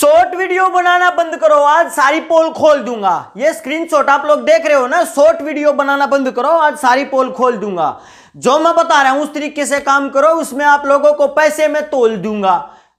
short video बनाना बंद करो आज सारी पोल खोल दूंगा ये स्क्रीनशॉट आप लोग देख रहे हो ना शॉर्ट वीडियो बनाना बंद करो आज सारी पोल खोल दूंगा जो मैं बता रहा हूं उस तरीके से काम करो उसमें आप लोगों को पैसे में तोल दूंगा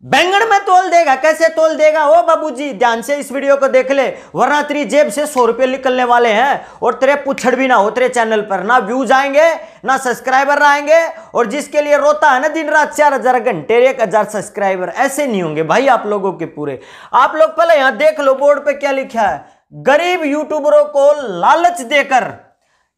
बैंगन में तोल देगा कैसे तोल देगा ओ बाबूजी ध्यान से इस वीडियो को देख ले वरना तेरी जेब से सौ रुपये निकलने वाले हैं और तेरे पुछड़ भी ना हो तेरे चैनल पर ना व्यूज आएंगे ना सब्सक्राइबर आएंगे और जिसके लिए रोता है ना दिन रात चार हजार घंटे एक हजार सब्सक्राइबर ऐसे नहीं होंगे भाई आप लोगों के पूरे आप लोग पहले यहां देख लो बोर्ड पर क्या लिखा है गरीब यूट्यूबरों को लालच देकर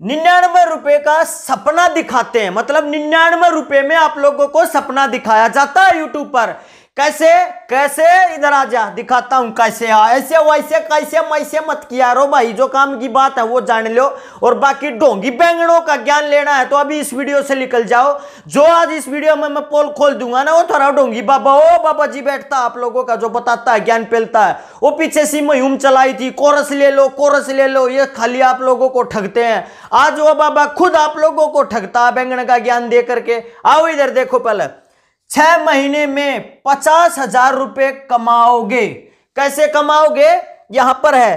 निन्यानवे रुपए का सपना दिखाते हैं मतलब निन्यानवे रुपए में आप लोगों को सपना दिखाया जाता है यूट्यूब पर कैसे कैसे इधर आ जा दिखाता हूं कैसे आ ऐसे वैसे कैसे मैसे मत किया रो भाई जो काम की बात है वो जान लो और बाकी ढोंगी बैंगड़ों का ज्ञान लेना है तो अभी इस वीडियो से निकल जाओ जो आज इस वीडियो में मैं पोल खोल दूंगा ना वो थोड़ा डोंगी बाबा ओ बाबा जी बैठता आप लोगों का जो बताता है ज्ञान फैलता है वो पीछे सी मुहिम चलाई थी कोरस ले लो कोरस ले लो ये खाली आप लोगों को ठगते हैं आज वो बाबा खुद आप लोगों को ठगता है बैंगड़ का ज्ञान दे करके आओ इधर देखो पहले छह महीने में पचास हजार रुपए कमाओगे कैसे कमाओगे यहां पर है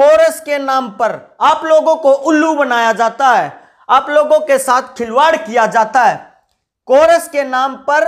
कोरस के नाम पर आप लोगों को उल्लू बनाया जाता है आप लोगों के साथ खिलवाड़ किया जाता है कोरस के नाम पर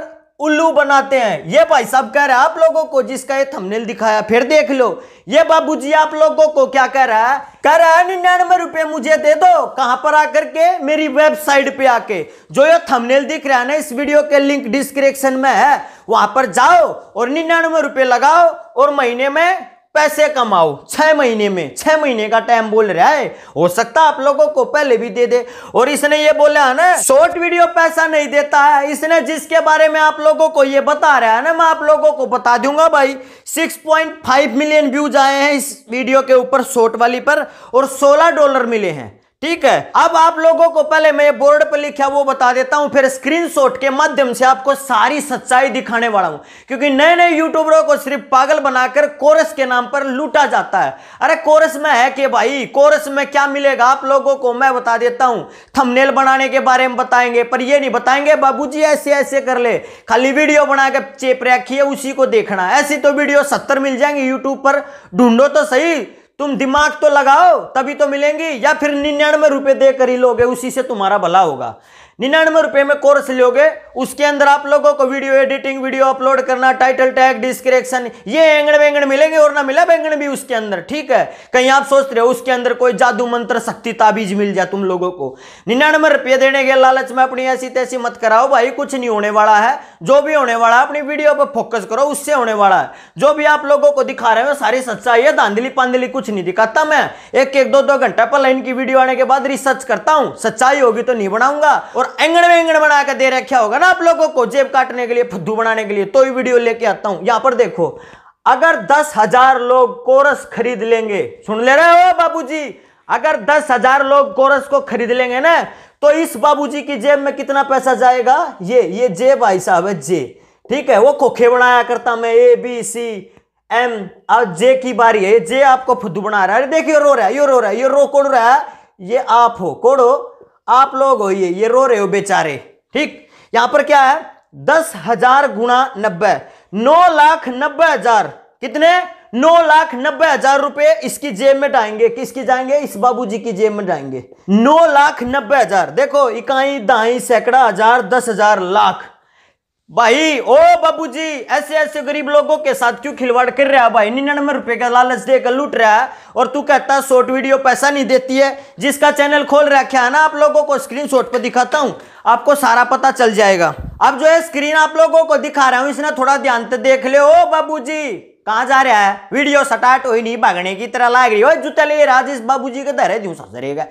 उल्लू बनाते हैं ये भाई साहब कह रहे हैं आप लोगों को जिसका ये थंबनेल दिखाया फिर देख लो ये बाबूजी आप लोगों को क्या कह रहा है कह रहा है निन्यानवे रुपए मुझे दे दो कहां पर आकर के मेरी वेबसाइट पे आके जो ये थंबनेल दिख रहा है ना इस वीडियो के लिंक डिस्क्रिप्शन में है वहां पर जाओ और निन्यानवे रुपए लगाओ और महीने में पैसे कमाओ छह महीने में छह महीने का टाइम बोल रहा है हो सकता आप लोगों को पहले भी दे दे और इसने ये बोला है ना शॉर्ट वीडियो पैसा नहीं देता है इसने जिसके बारे में आप लोगों को ये बता रहा है ना मैं आप लोगों को बता दूंगा भाई 6.5 मिलियन व्यूज आए हैं इस वीडियो के ऊपर शॉर्ट वाली पर और 16 डॉलर मिले हैं ठीक है अब आप लोगों को पहले मैं बोर्ड पर लिखा वो बता देता हूं फिर स्क्रीनशॉट के माध्यम से आपको सारी सच्चाई दिखाने वाला हूं क्योंकि नए नए यूट्यूबरों को सिर्फ पागल बनाकर कोरस के नाम पर लूटा जाता है अरे कोरस में है कि भाई कोरस में क्या मिलेगा आप लोगों को मैं बता देता हूं थमनेल बनाने के बारे में बताएंगे पर यह नहीं बताएंगे जी ऐसे ऐसे कर ले खाली वीडियो बनाकर चेप रखिए उसी को देखना ऐसी तो वीडियो सत्तर मिल जाएंगे यूट्यूब पर ढूंढो तो सही तुम दिमाग तो लगाओ तभी तो मिलेंगी या फिर निन्यानवे रुपए दे कर ही लोगे उसी से तुम्हारा भला होगा निन्यानवे रुपए में कोर्स लोगे उसके अंदर आप लोगों को वीडियो एडिटिंग वीडियो अपलोड करना टाइटल टैग डिस्क्रिप्शन ये एंगड़ वेंगण मिलेंगे और ना मिला बैंगण भी उसके अंदर ठीक है कहीं आप सोच रहे हो उसके अंदर कोई जादू मंत्र शक्ति ताबीज मिल जाए तुम लोगों को निन्यानवे रुपये देने के लालच में अपनी ऐसी तैसी मत कराओ भाई कुछ नहीं होने वाला है जो भी होने वाला है अपनी वीडियो पर फोकस करो उससे होने वाला है जो भी आप लोगों को दिखा रहे हो सारी सच्चाई है धांधली पांधली कुछ नहीं दिखाता मैं एक एक दो दो घंटा पर लाइन की वीडियो आने के बाद रिसर्च करता हूँ सच्चाई होगी तो नहीं बनाऊंगा और एंगण में एंगड़ बनाकर दे रखा होगा ना आप लोगों को जेब काटने के लिए फुद्दू बनाने के लिए तो ये वीडियो लेके आता हूं यहां पर देखो अगर दस हजार लोग कोरस खरीद लेंगे सुन ले रहे हो बाबूजी अगर दस हजार लोग कोरस को खरीद लेंगे ना तो इस बाबूजी की जेब में कितना पैसा जाएगा ये ये जेब आई साहब है जे ठीक है वो खोखे बनाया करता मैं ए बी सी एम और जे की बारी है जे आपको फुद्दू बना रहा है अरे देखिए रो रहा है ये रो रहा है ये रो कोड़ रहा है ये आप हो कोड़ो आप लोग हो ये ये रो रहे हो बेचारे ठीक यहां पर क्या है दस हजार गुणा नब्बे नौ लाख नब्बे हजार कितने नौ लाख नब्बे हजार रुपए इसकी जेब में डाएंगे किसकी जाएंगे इस बाबूजी की जेब में जाएंगे नौ लाख नब्बे हजार देखो इकाई दहाई सैकड़ा हजार दस हजार लाख भाई ओ बाबूजी ऐसे ऐसे गरीब लोगों के साथ क्यों खिलवाड़ कर रहा है भाई निन्यानवे रुपए का लालच देकर लूट रहा है और तू कहता है शॉर्ट वीडियो पैसा नहीं देती है जिसका चैनल खोल रखा है ना आप लोगों को स्क्रीनशॉट पर दिखाता हूं आपको सारा पता चल जाएगा अब जो है स्क्रीन आप लोगों को दिखा रहा हूं इसने थोड़ा ध्यान देख ले ओ बाबू कहा जा रहा है वीडियो सटाट हो नहीं भागने की तरह लाग रही हो जूते ले राजेश बाबू जी के धरे जू सज रहेगा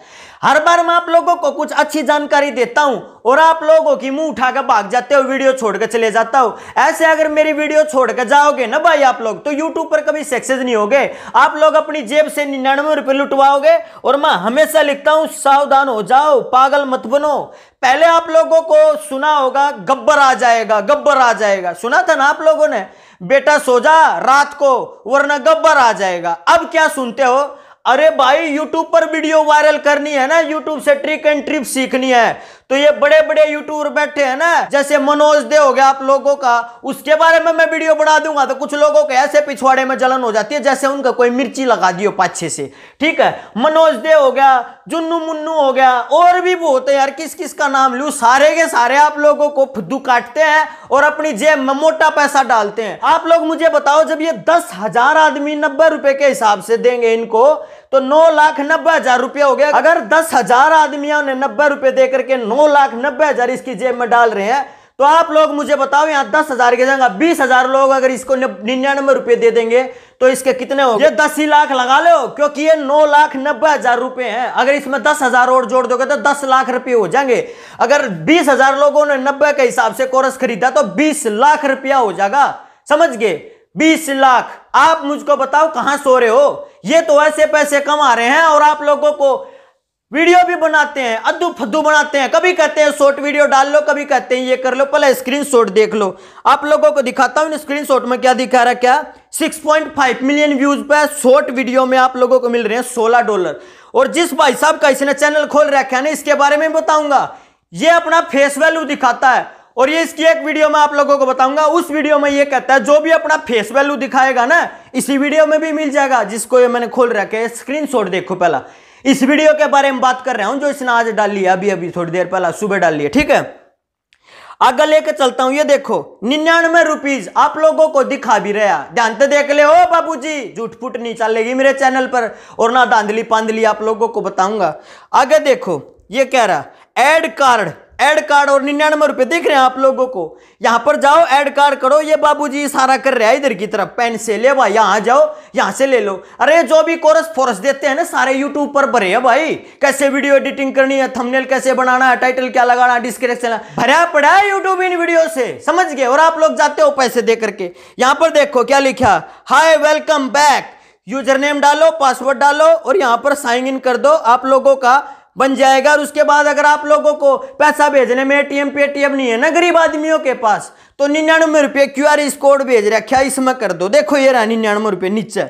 हर बार मैं आप लोगों को कुछ अच्छी जानकारी देता हूँ और आप लोगों की मुंह उठाकर भाग जाते हो वीडियो छोड़कर चले जाता हो ऐसे अगर मेरी वीडियो छोड़कर जाओगे ना भाई आप लोग तो यूट्यूब पर कभी सक्सेस नहीं होगे आप लोग अपनी जेब से निन्यानवे रुपए लुटवाओगे और मैं हमेशा लिखता हूं सावधान हो जाओ पागल मत बनो पहले आप लोगों को सुना होगा गब्बर आ जाएगा गब्बर आ जाएगा सुना था ना आप लोगों ने बेटा सो जा रात को वरना गब्बर आ जाएगा अब क्या सुनते हो अरे भाई YouTube पर वीडियो वायरल करनी है ना YouTube से ट्रिक एंड ट्रिप सीखनी है तो ये बड़े बड़े यूट्यूबर बैठे हैं ना जैसे मनोज दे हो गया आप लोगों का उसके बारे में मैं वीडियो बना दूंगा तो कुछ लोगों के ऐसे पिछवाड़े में जलन हो जाती है जैसे उनका कोई मिर्ची लगा दियो पाछे से ठीक है मनोज दे हो गया जुन्नू मुन्नू हो गया और भी वो होते यार किस किस का नाम लू सारे के सारे आप लोगों को फुद्दू काटते हैं और अपनी जेब में मोटा पैसा डालते हैं आप लोग मुझे बताओ जब ये दस आदमी नब्बे रुपए के हिसाब से देंगे इनको तो नौ लाख नब्बे हजार रुपया हो गया अगर दस हजार आदमियों ने नब्बे रुपए देकर के नौ लाख नब्बे हजार इसकी जेब में डाल रहे हैं तो आप लोग मुझे बताओ यहाँ दस हजार की जगह बीस हजार लोग अगर इसको निन्यानवे रुपए दे देंगे तो इसके कितने हो ये दस ही लाख लगा लो क्योंकि ये नौ लाख नब्बे हजार रुपए हैं अगर इसमें दस हजार और जोड़ दोगे तो दस लाख रुपए हो जाएंगे अगर बीस हजार लोगों ने नब्बे के हिसाब से कोरस खरीदा तो बीस लाख रुपया हो जाएगा समझ गए बीस लाख आप मुझको बताओ कहां सो रहे हो ये तो ऐसे पैसे कमा रहे हैं और आप लोगों को वीडियो भी बनाते हैं अद्दू फद्दू बनाते हैं कभी कहते हैं शॉर्ट वीडियो डाल लो कभी कहते हैं ये कर लो पहले स्क्रीनशॉट देख लो आप लोगों को दिखाता स्क्रीन स्क्रीनशॉट में क्या दिखा रहा है क्या 6.5 मिलियन व्यूज पर शॉर्ट वीडियो में आप लोगों को मिल रहे हैं 16 डॉलर और जिस भाई साहब का इसने चैनल खोल रखा है ना इसके बारे में बताऊंगा ये अपना फेस वैल्यू दिखाता है और ये इसकी एक वीडियो में आप लोगों को बताऊंगा उस वीडियो में ये कहता है जो भी अपना फेस वैल्यू दिखाएगा ना इसी वीडियो में भी मिल जाएगा जिसको ये मैंने खोल रखे स्क्रीनशॉट देखो पहला इस वीडियो के बारे में बात कर रहा हूं जो इसने आज डाल लिया अभी अभी थोड़ी देर पहला सुबह डाल लिया ठीक है आगे लेके चलता हूं ये देखो निन्यानवे रुपीज आप लोगों को दिखा भी रहा ध्यान तो देख ले ओ जी झूठ फूट नहीं चलेगी मेरे चैनल पर और ना धांधली पांधली आप लोगों को बताऊंगा आगे देखो ये कह रहा एड कार्ड एड कार्ड और निन्यानवे रुपए देख रहे हैं आप लोगों को यहां पर जाओ एड कार्ड करो ये बाबूजी इशारा कर रहा है इधर की तरफ पेन से ले भाई यहां जाओ यहां से ले लो अरे जो भी कोरस फोरस देते हैं ना सारे यूट्यूब पर भरे है भाई कैसे वीडियो एडिटिंग करनी है थमनेल कैसे बनाना है टाइटल क्या लगाना डिस्क्रिप्शन भरा पड़ा है यूट्यूब इन वीडियो से समझ गए और आप लोग जाते हो पैसे दे करके यहां पर देखो क्या लिखा hi welcome back user name डालो पासवर्ड डालो और यहां पर साइन इन कर दो आप लोगों का बन जाएगा और उसके बाद अगर आप लोगों को पैसा भेजने में एटीएम पेटीएम नहीं है ना गरीब आदमियों के पास तो निन्यानवे रुपये क्यू आर कोड भेज रहे क्या इसमें कर दो देखो ये रहा निन्यानवे रुपये नीचे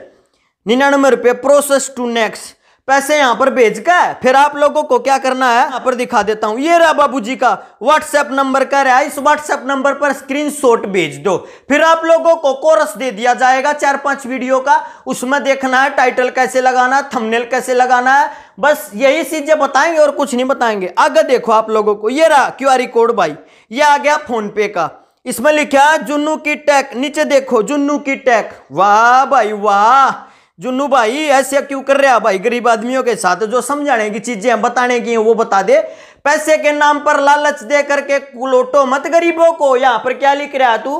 निन्यानवे रुपये प्रोसेस टू नेक्स्ट पैसे यहां पर भेज कर फिर आप लोगों को क्या करना है यहां पर दिखा देता हूं ये रहा बाबू जी का व्हाट्सएप नंबर कह रहा है इस व्हाट्सएप नंबर पर स्क्रीनशॉट भेज दो फिर आप लोगों को कोरस दे दिया जाएगा चार पांच वीडियो का उसमें देखना है टाइटल कैसे लगाना है थमनेल कैसे लगाना है बस यही चीजें बताएंगे और कुछ नहीं बताएंगे आगे देखो आप लोगों को ये रहा क्यू कोड भाई ये आ गया फोन पे का इसमें लिखा जुन्नू की टैक नीचे देखो जुन्नू की टैक वाह भाई वाह जुन्नू भाई ऐसे क्यों कर रहा भाई गरीब आदमियों के साथ जो समझाने की चीजें हम बताने की हैं वो बता दे पैसे के नाम पर लालच दे करके लोटो मत गरीबों को यहां पर क्या लिख रहा है तू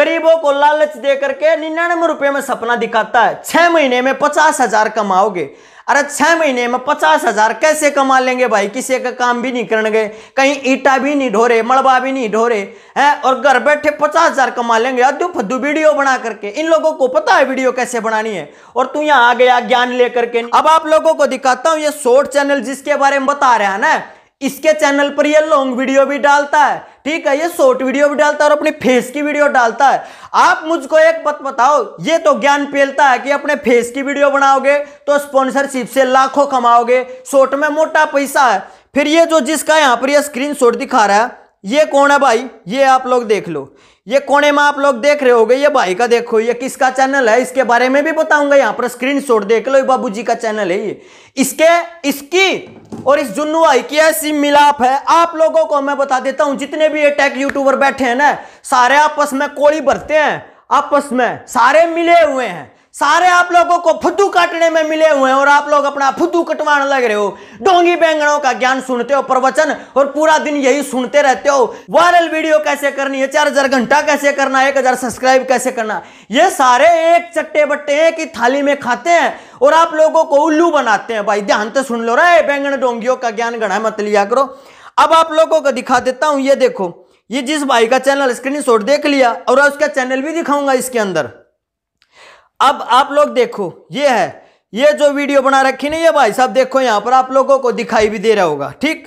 गरीबों को लालच दे करके निन्यानवे रुपए में सपना दिखाता है छह महीने में पचास हजार कमाओगे अरे छह महीने में पचास हजार कैसे कमा लेंगे भाई किसी का काम भी नहीं करने गए कहीं ईटा भी नहीं ढोरे मड़बा भी नहीं ढोरे हैं और घर बैठे पचास हजार कमा लेंगे अद्दू फद्दू वीडियो बना करके इन लोगों को पता है वीडियो कैसे बनानी है और तू यहाँ आ गया ज्ञान लेकर के अब आप लोगों को दिखाता हूँ ये शॉर्ट चैनल जिसके बारे में बता रहे हैं ना इसके चैनल पर ये लॉन्ग वीडियो भी डालता है ठीक है ये शॉर्ट वीडियो भी डालता है और अपने फेस की वीडियो डालता है आप मुझको एक बात बताओ ये तो ज्ञान फैलता है कि अपने फेस की वीडियो बनाओगे तो स्पॉन्सरशिप से लाखों कमाओगे शॉर्ट में मोटा पैसा है फिर ये जो जिसका यहाँ पर यह स्क्रीन दिखा रहा है ये कौन है भाई ये आप लोग देख लो ये कोने में आप लोग देख रहे होगे ये भाई का देखो ये किसका चैनल है इसके बारे में भी बताऊंगा यहाँ पर स्क्रीनशॉट देख लो बाबूजी का चैनल है ये इसके इसकी और इस जुन्नुआई की ऐसी मिलाप है आप लोगों को मैं बता देता हूं जितने भी ये यूट्यूबर बैठे हैं ना सारे आपस में कोड़ी भरते हैं आपस में सारे मिले हुए हैं सारे आप लोगों को फुद्दू काटने में मिले हुए हैं और आप लोग अपना फुद्दू कटवाने लग रहे हो डोंगी बैंगड़ों का ज्ञान सुनते हो प्रवचन और पूरा दिन यही सुनते रहते हो वायरल वीडियो कैसे करनी है चार हजार घंटा कैसे करना है एक हजार सब्सक्राइब कैसे करना ये सारे एक चट्टे बट्टे हैं कि थाली में खाते हैं और आप लोगों को उल्लू बनाते हैं भाई ध्यान तो सुन लो रहा बैंगन डोंगियों का ज्ञान गणा मत लिया करो अब आप लोगों को दिखा देता हूं ये देखो ये जिस भाई का चैनल स्क्रीन देख लिया और उसका चैनल भी दिखाऊंगा इसके अंदर अब आप लोग देखो ये है ये जो वीडियो बना रखी ना ये भाई साहब देखो यहां पर आप लोगों को दिखाई भी दे रहा होगा ठीक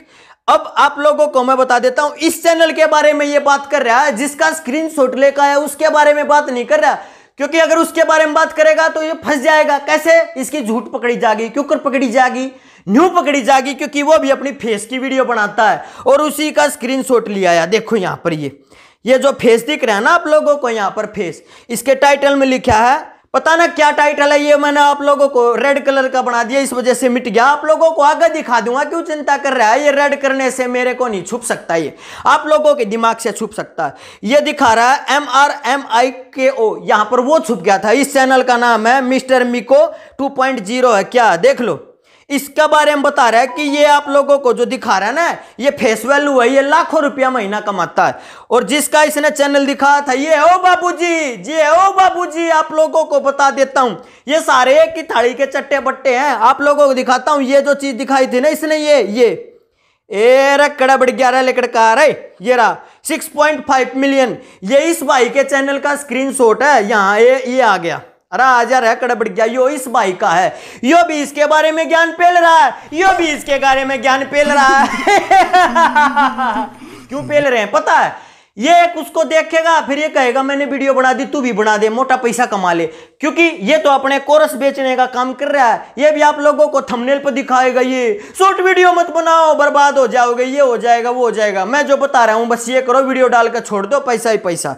अब आप लोगों को मैं बता देता हूं इस चैनल के बारे में ये बात कर रहा है जिसका स्क्रीन शॉट लेकर आया उसके बारे में बात नहीं कर रहा क्योंकि अगर उसके बारे में बात करेगा तो ये फंस जाएगा कैसे इसकी झूठ पकड़ी जाएगी क्योंकि पकड़ी जाएगी न्यू पकड़ी जाएगी क्योंकि वो भी अपनी फेस की वीडियो बनाता है और उसी का शॉट लिया आया देखो यहां पर ये ये जो फेस दिख रहा है ना आप लोगों को यहाँ पर फेस इसके टाइटल में लिखा है पता ना क्या टाइटल है ये मैंने आप लोगों को रेड कलर का बना दिया इस वजह से मिट गया आप लोगों को आगे दिखा दूंगा क्यों चिंता कर रहा है ये रेड करने से मेरे को नहीं छुप सकता ये आप लोगों के दिमाग से छुप सकता है ये दिखा रहा है एम आर एम आई के ओ यहां पर वो छुप गया था इस चैनल का नाम है mister Miko two point zero है क्या देख लो इसके बारे में बता रहा है कि ये आप लोगों को जो दिखा रहा है ना ये फेस वैल्यू है ये लाखों रुपया महीना कमाता है और जिसका इसने चैनल दिखाया था ये ओ बाबूजी ये ओ बाबूजी आप लोगों को बता देता हूँ ये सारे एक ही थाली के चट्टे बट्टे हैं आप लोगों को दिखाता हूँ ये जो चीज दिखाई थी ना इसने ये ये ए बड़ी बड़ ग्यारह लेकर का रे ये रहा 6.5 मिलियन ये इस भाई के चैनल का स्क्रीनशॉट है यहाँ ये ये आ गया अरे रह गया यो इस भाई का है यो भी इसके बारे में ज्ञान पेल रहा है यो भी इसके बारे में ज्ञान पेल रहा है क्यों पेल रहे हैं पता है ये उसको देखेगा फिर ये कहेगा मैंने वीडियो बना दी तू भी बना दे मोटा पैसा कमा ले क्योंकि ये तो अपने कोरस बेचने का काम कर रहा है ये भी आप लोगों को थंबनेल पर दिखाएगा ये शॉर्ट वीडियो मत बनाओ बर्बाद हो जाओगे ये हो जाएगा वो हो जाएगा मैं जो बता रहा हूं बस ये करो वीडियो डालकर छोड़ दो पैसा ही पैसा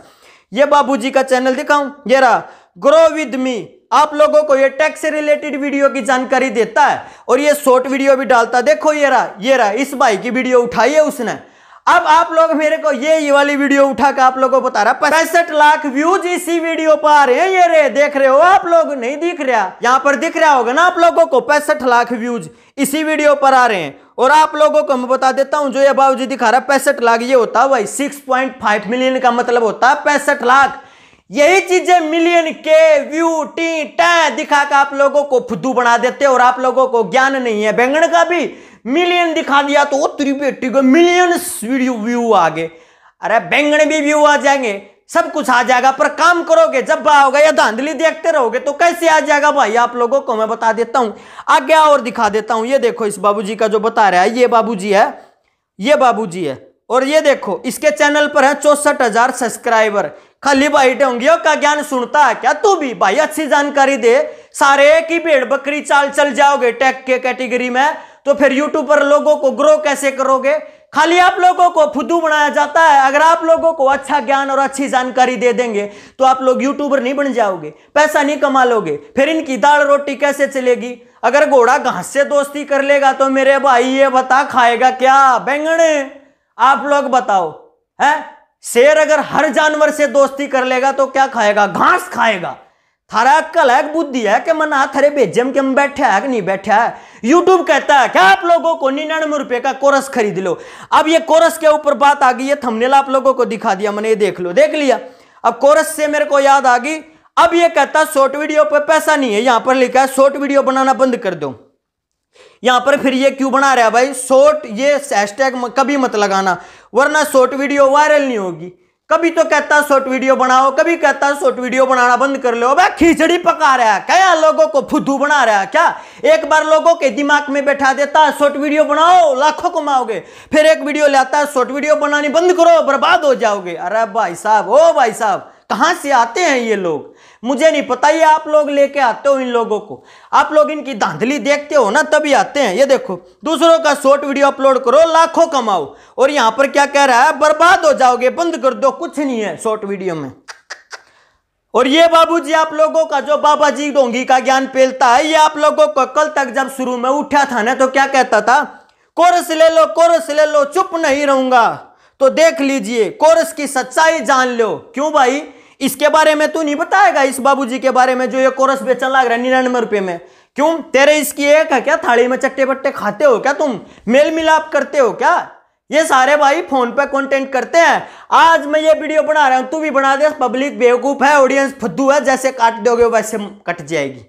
ये बाबू का चैनल दिखाऊं ये रहा ग्रो विद मी आप लोगों को ये टैक्स से रिलेटेड वीडियो की जानकारी देता है और ये शॉर्ट वीडियो भी डालता है देखो ये रहा ये रहा इस भाई की वीडियो उठाई है उसने अब आप लोग मेरे को ये ये वाली वीडियो उठा के आप लोगों को बता रहा पैंसठ लाख व्यूज इसी वीडियो पर आ रहे हैं ये रे देख रहे हो आप लोग नहीं दिख रहा यहाँ पर दिख रहा होगा ना आप लोगों को पैंसठ लाख व्यूज इसी वीडियो पर आ रहे हैं और आप लोगों को मैं बता देता हूं जो ये बाबू दिखा रहा है पैंसठ लाख ये होता है भाई सिक्स मिलियन का मतलब होता है पैंसठ लाख यही चीजें मिलियन के व्यू टी टै दिखाकर आप लोगों को फुद्दू बना देते और आप लोगों को ज्ञान नहीं है बैंगन का भी मिलियन दिखा दिया तो त्रिपेटी को मिलियन व्यू आ गए अरे बैंगन भी व्यू आ जाएंगे सब कुछ आ जाएगा पर काम करोगे जब आओगे या धांधली देखते रहोगे तो कैसे आ जाएगा भाई आप लोगों को मैं बता देता हूं आगे और दिखा देता हूं ये देखो इस बाबूजी का जो बता रहा है ये बाबूजी है ये बाबूजी है और ये देखो इसके चैनल पर है चौसठ हजार सब्सक्राइबर खाली भाई ढोंगियों का ज्ञान सुनता है क्या तू भी भाई अच्छी जानकारी दे सारे एक ही भेड़ बकरी चाल चल जाओगे टेक के कैटेगरी में तो फिर यूट्यूब पर लोगों को ग्रो कैसे करोगे खाली आप लोगों को फुदू बनाया जाता है अगर आप लोगों को अच्छा ज्ञान और अच्छी जानकारी दे देंगे तो आप लोग यूट्यूबर नहीं बन जाओगे पैसा नहीं कमा लोगे फिर इनकी दाल रोटी कैसे चलेगी अगर घोड़ा घास से दोस्ती कर लेगा तो मेरे भाई ये बता खाएगा क्या बैंगण आप लोग बताओ है शेर अगर हर जानवर से दोस्ती कर लेगा तो क्या खाएगा घास खाएगा थारा अक्कल है बुद्धि है कि मना थरे बेजम के हम बैठे है कि नहीं बैठे है यूट्यूब कहता है क्या आप लोगों को निन्यानवे रुपए का कोरस खरीद लो अब ये कोरस के ऊपर बात आ गई है थमनेला आप लोगों को दिखा दिया मैंने ये देख लो देख लिया अब कोरस से मेरे को याद आ गई अब ये कहता शॉर्ट वीडियो पर पैसा नहीं है यहां पर लिखा है शॉर्ट वीडियो बनाना बंद कर दो यहां पर फिर ये क्यों बना रहा है भाई शॉर्ट ये हैशटैग कभी मत लगाना वरना शॉर्ट वीडियो वायरल नहीं होगी कभी तो कहता शॉर्ट वीडियो बनाओ कभी कहता शॉर्ट वीडियो बनाना बंद कर लो भाई खिचड़ी पका रहा है क्या लोगों को फुद्दू बना रहा है क्या एक बार लोगों के दिमाग में बैठा देता है शॉर्ट वीडियो बनाओ लाखों कमाओगे फिर एक वीडियो लाता है शॉर्ट वीडियो बनानी बंद करो बर्बाद हो जाओगे अरे भाई साहब ओ भाई साहब कहां से आते हैं ये लोग मुझे नहीं पता ये आप लोग लेके आते हो इन लोगों को आप लोग इनकी धांधली देखते हो ना तभी आते हैं ये देखो दूसरों का शॉर्ट वीडियो अपलोड करो लाखों कमाओ और यहां पर क्या कह रहा है बर्बाद हो जाओगे बंद कर दो कुछ नहीं है शॉर्ट वीडियो में और ये बाबूजी आप लोगों का जो बाबा जी डोंगी का ज्ञान पेलता है ये आप लोगों को कल तक जब शुरू में उठा था ना तो क्या कहता था कोरस ले लो कोरस ले लो चुप नहीं रहूंगा तो देख लीजिए कोरस की सच्चाई जान लो क्यों भाई इसके बारे में तू नहीं बताएगा इस बाबूजी के बारे में जो ये कोरस बेचन लग रहा है निन्यानवे रुपए में क्यों तेरे इसकी एक है क्या थाली में चट्टे बट्टे खाते हो क्या तुम मेल मिलाप करते हो क्या ये सारे भाई फोन पे कंटेंट करते हैं आज मैं ये वीडियो बना रहा हूं तू भी बना दे पब्लिक बेवकूफ है ऑडियंस फद्दू है जैसे काट दोगे वैसे कट जाएगी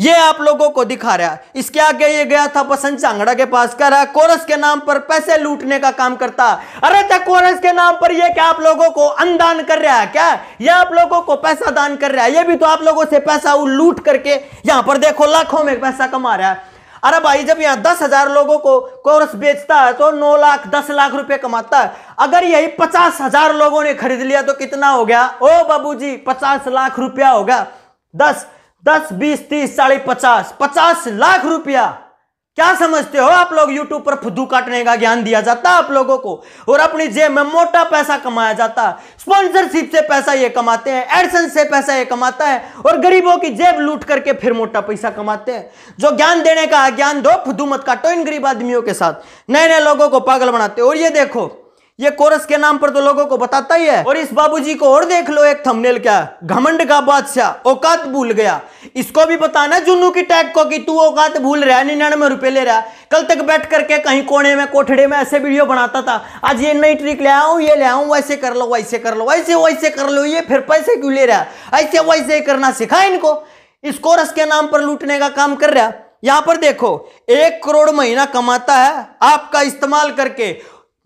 ये आप लोगों को दिखा रहा है इसके आगे ये गया था बसंत चांगड़ा के पास कर रहा कोरस के नाम पर पैसे लूटने का काम करता अरे तो कोरस के नाम पर ये क्या आप लोगों को अनदान कर रहा है क्या ये आप लोगों को पैसा दान कर रहा है ये भी तो आप लोगों से पैसा लूट करके यहां पर देखो लाखों में पैसा कमा रहा है अरे भाई जब यहाँ दस हजार लोगों को कोरस बेचता है तो नौ लाख दस लाख रुपए कमाता है अगर यही पचास हजार लोगों ने खरीद लिया तो कितना हो गया ओ बाबूजी पचास लाख रुपया होगा दस दस बीस तीस साढ़े पचास पचास लाख रुपया क्या समझते हो आप लोग YouTube पर फुद्दू काटने का ज्ञान दिया जाता है आप लोगों को और अपनी जेब में मोटा पैसा कमाया जाता है स्पॉन्सरशिप से पैसा ये कमाते हैं एडसन से पैसा ये कमाता है और गरीबों की जेब लूट करके फिर मोटा पैसा कमाते हैं जो ज्ञान देने का ज्ञान दो फुद्दू मत काटो इन गरीब आदमियों के साथ नए नए लोगों को पागल बनाते और ये देखो ये कोरस के नाम पर तो लोगों को बताता ही है और इस बाबूजी को और देख लो एक थंबनेल क्या घमंड का बादशाह औकात भूल गया इसको भी बताना जुन्नू की टैग को कि तू औकात भूल रहा है निन्यानवे रुपए ले रहा है कल तक बैठ करके कहीं कोने में कोठड़े में ऐसे वीडियो बनाता था आज ये नई ट्रिक ले आऊ ये ले आऊ वैसे कर लो वैसे कर लो वैसे वैसे कर लो ये फिर पैसे क्यों ले रहा है ऐसे वैसे करना सिखा इनको इस कोरस के नाम पर लूटने का काम कर रहा है यहां पर देखो एक करोड़ महीना कमाता है आपका इस्तेमाल करके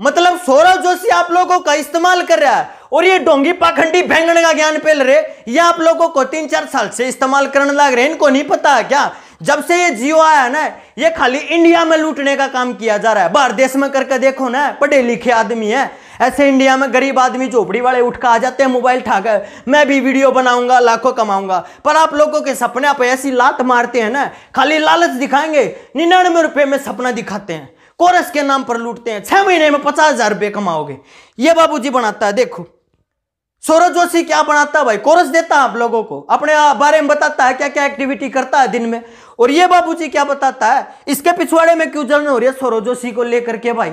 मतलब सौरभ जोशी आप लोगों का इस्तेमाल कर रहा है और ये डोंगी पाखंडी भैंगण का ज्ञान पेल रहे ये आप लोगों को तीन चार साल से इस्तेमाल करने लग रहे इनको नहीं पता है क्या जब से ये जियो आया ना ये खाली इंडिया में लूटने का काम किया जा रहा है बाहर देश में करके देखो ना पढ़े लिखे आदमी है ऐसे इंडिया में गरीब आदमी झोपड़ी वाले उठ आ जाते हैं मोबाइल ठाकर मैं भी वीडियो बनाऊंगा लाखों कमाऊंगा पर आप लोगों के सपने आप ऐसी लात मारते हैं ना खाली लालच दिखाएंगे निन्यानवे रुपये में सपना दिखाते हैं कोरस के नाम पर लूटते हैं छह महीने में पचास हजार रुपये कमाओगे ये बाबूजी बनाता है देखो सौरभ जोशी क्या बनाता है भाई कोरस देता है आप लोगों को अपने बारे में बताता है क्या क्या एक्टिविटी करता है दिन में और ये बाबू क्या बताता है इसके पिछवाड़े में क्यों जलन हो रही है सौरभ जोशी को लेकर के भाई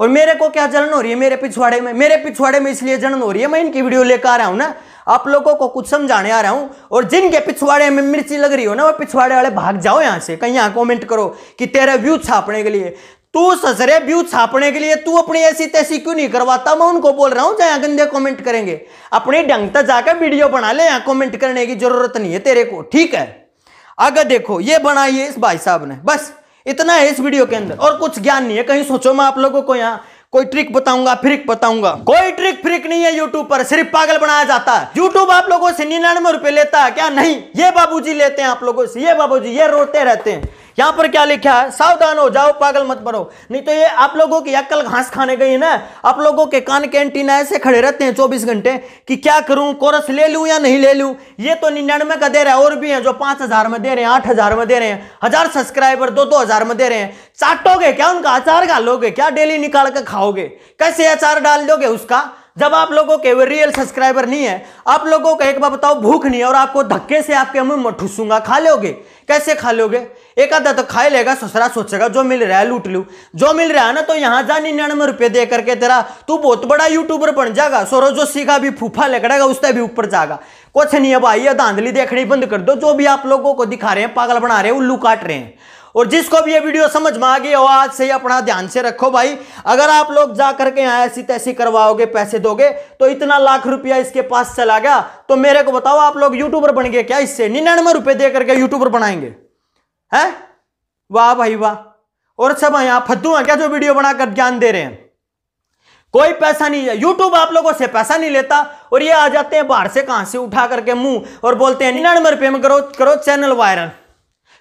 और मेरे को क्या जलन हो रही है मेरे पिछवाड़े में मेरे पिछवाड़े में इसलिए जलन हो रही है मैं इनकी वीडियो लेकर आ रहा हूं ना आप लोगों को कुछ समझाने आ रहा हूं और जिनके पिछवाड़े में मिर्ची लग रही हो ना वो पिछवाड़े वाले भाग जाओ यहां से कहीं यहां कमेंट करो कि तेरा व्यू छापने के लिए तू ससरे व्यू छापने के लिए तू अपनी ऐसी तैसी क्यों नहीं करवाता मैं उनको बोल रहा हूं जहां गंदे कमेंट करेंगे अपने ढंग तक जाकर वीडियो बना ले कमेंट करने की जरूरत नहीं है तेरे को ठीक है आगे देखो ये बनाइए इस भाई साहब ने बस इतना है इस वीडियो के अंदर और कुछ ज्ञान नहीं है कहीं सोचो मैं आप लोगों को यहाँ कोई ट्रिक बताऊंगा फ्रिक बताऊंगा कोई ट्रिक फ्रिक नहीं है यूट्यूब पर सिर्फ पागल बनाया जाता है यूट्यूब आप लोगों से निन्यानवे रुपए लेता है क्या नहीं ये बाबूजी लेते हैं आप लोगों से ये बाबूजी ये रोते रहते हैं यहां पर क्या लिखा है सावधान हो जाओ पागल मत बनो नहीं तो ये आप लोगों की अक्कल घास खाने गई ना आप लोगों के कान के एंटीना ऐसे खड़े रहते हैं चौबीस घंटे कि क्या करूं कोरस ले लूं या नहीं ले लूं ये तो निन्यानवे का दे रहा है और भी है जो पांच हजार में दे रहे हैं आठ हजार में दे रहे हैं हजार सब्सक्राइबर दो दो हजार में दे रहे हैं चाटोगे क्या उनका अचार घालोगे क्या डेली निकाल कर खाओगे कैसे अचार डाल दोगे उसका जब आप लोगों के रियल सब्सक्राइबर नहीं है आप लोगों का एक बार बताओ भूख नहीं है और आपको धक्के से आपके मुंह में ठूसूंगा खा लोगे कैसे खा लोगे एक आधा तो खा लेगा ससुरा सोचेगा जो मिल रहा है लूट लू जो मिल रहा है ना तो यहाँ जा निन्यानवे रुपये दे करके तेरा तू बहुत बड़ा यूट्यूबर बन जाएगा सोरो जो सीखा भी फूफा लकड़ेगा उसका भी ऊपर जाएगा कुछ नहीं है भाई ये धांधली देखनी बंद कर दो जो भी आप लोगों को दिखा रहे हैं पागल बना रहे हैं उल्लू काट रहे हैं और जिसको भी ये वीडियो समझ में आ गई हो आज से ही अपना ध्यान से रखो भाई अगर आप लोग जा करके यहाँ ऐसी तैसी करवाओगे पैसे दोगे तो इतना लाख रुपया इसके पास चला गया तो मेरे को बताओ आप लोग यूट्यूबर बन गए क्या इससे निन्यानवे रुपये दे करके यूट्यूबर बनाएंगे है वाह भाई वाह और सब यहाँ फद्दू हैं क्या जो वीडियो बनाकर ज्ञान दे रहे हैं कोई पैसा नहीं है यूट्यूब आप लोगों से पैसा नहीं लेता और ये आ जाते हैं बाहर से कहां से उठा करके मुंह और बोलते हैं निन्यानवे रुपये में करो करो चैनल वायरल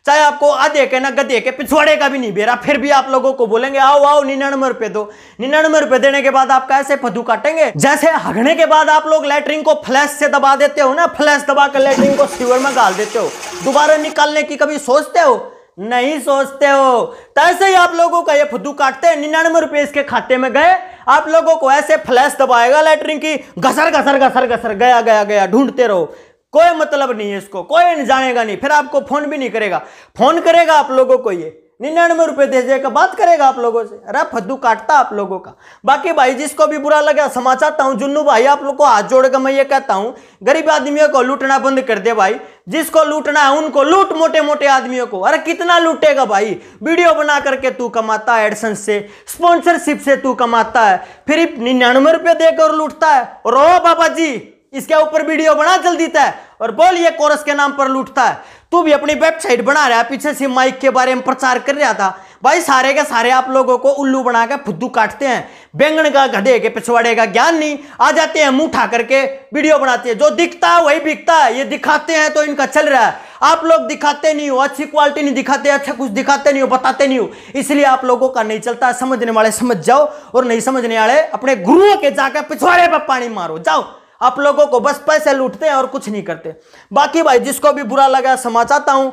चाहे आपको आधे के ना गधे के पिछवाड़े का भी नहीं बेरा फिर भी आप लोगों को बोलेंगे आओ आओ निन्यानवे रुपए दो निन्यानवे रुपए देने के बाद आपका ऐसे फदू काटेंगे जैसे हगने के बाद आप लोग लेटरिन को फ्लैश से दबा देते हो ना फ्लैश दबा कर लेटरिन को सीवर में डाल देते हो दोबारा निकालने की कभी सोचते हो नहीं सोचते हो तैसे ही आप लोगों का ये फुद्दू काटते हैं निन्यानवे रुपए इसके खाते में गए आप लोगों को ऐसे फ्लैश दबाएगा लेटरिन की घसर घसर घसर घसर गया गया गया ढूंढते रहो कोई मतलब नहीं है इसको कोई जानेगा नहीं फिर आपको फोन भी नहीं करेगा फोन करेगा आप लोगों को ये निन्यानवे रुपए दे देगा बात करेगा आप लोगों से अरे फद्दू काटता आप लोगों का बाकी भाई जिसको भी बुरा लगा समा चाहता हूँ जुन्नू भाई आप लोग को हाथ जोड़कर मैं ये कहता हूँ गरीब आदमियों को लूटना बंद कर दे भाई जिसको लूटना है उनको लूट मोटे मोटे आदमियों को अरे कितना लूटेगा भाई वीडियो बना करके तू कमाता है एडसन से स्पॉन्सरशिप से तू कमाता है फिर निन्यानवे रुपये देकर लूटता है रो बाबा जी इसके ऊपर वीडियो बना जल्दी तय और बोल ये कोरस के नाम पर लूटता है तू भी अपनी वेबसाइट बना रहा है पीछे से माइक के बारे में प्रचार कर रहा था भाई सारे के सारे आप लोगों को उल्लू बना के फुद्दू काटते हैं बैंगन का गधे के पिछवाड़े का ज्ञान नहीं आ जाते हैं मुंह उठा करके वीडियो बनाते हैं जो दिखता है वही बिकता है ये दिखाते हैं तो इनका चल रहा है आप लोग दिखाते नहीं हो अच्छी क्वालिटी नहीं दिखाते अच्छा कुछ दिखाते नहीं हो बताते नहीं हो इसलिए आप लोगों का नहीं चलता समझने वाले समझ जाओ और नहीं समझने वाले अपने गुरुओं के जाकर पिछवाड़े पर पानी मारो जाओ आप लोगों को बस पैसे लूटते हैं और कुछ नहीं करते बाकी भाई जिसको भी बुरा लगा समा चाहता हूं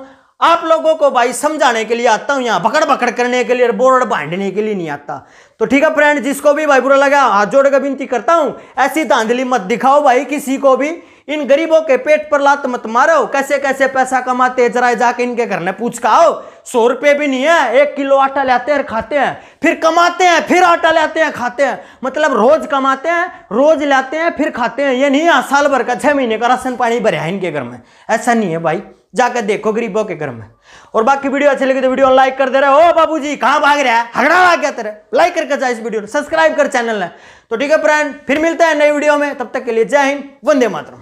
आप लोगों को भाई समझाने के लिए आता हूं यहां भकड़ भकड़ करने के लिए और बोर्ड बांधने के लिए नहीं आता तो ठीक है फ्रेंड जिसको भी भाई बुरा लगा हाथ जोड़ विनती करता हूं ऐसी धांधली मत दिखाओ भाई किसी को भी इन गरीबों के पेट पर लात मत मारो कैसे कैसे पैसा कमाते जरा जाके इनके घर ने पूछ का आओ सौ रुपये भी नहीं है एक किलो आटा लेते हैं खाते हैं फिर कमाते हैं फिर आटा लेते हैं खाते हैं मतलब रोज कमाते हैं रोज लेते हैं फिर खाते हैं ये नहीं है साल भर का छः महीने का राशन पानी भर है इनके घर में ऐसा नहीं है भाई जाकर देखो गरीबों के घर में और बाकी वीडियो अच्छी लगी तो वीडियो लाइक कर दे रहे हो बाबू जी कहाँ भाग रहा है हगड़ा भाग गया तेरे लाइक करके जाए इस वीडियो सब्सक्राइब कर चैनल है तो ठीक है फ्रेंड फिर मिलते हैं नई वीडियो में तब तक के लिए जय हिंद वंदे मातरम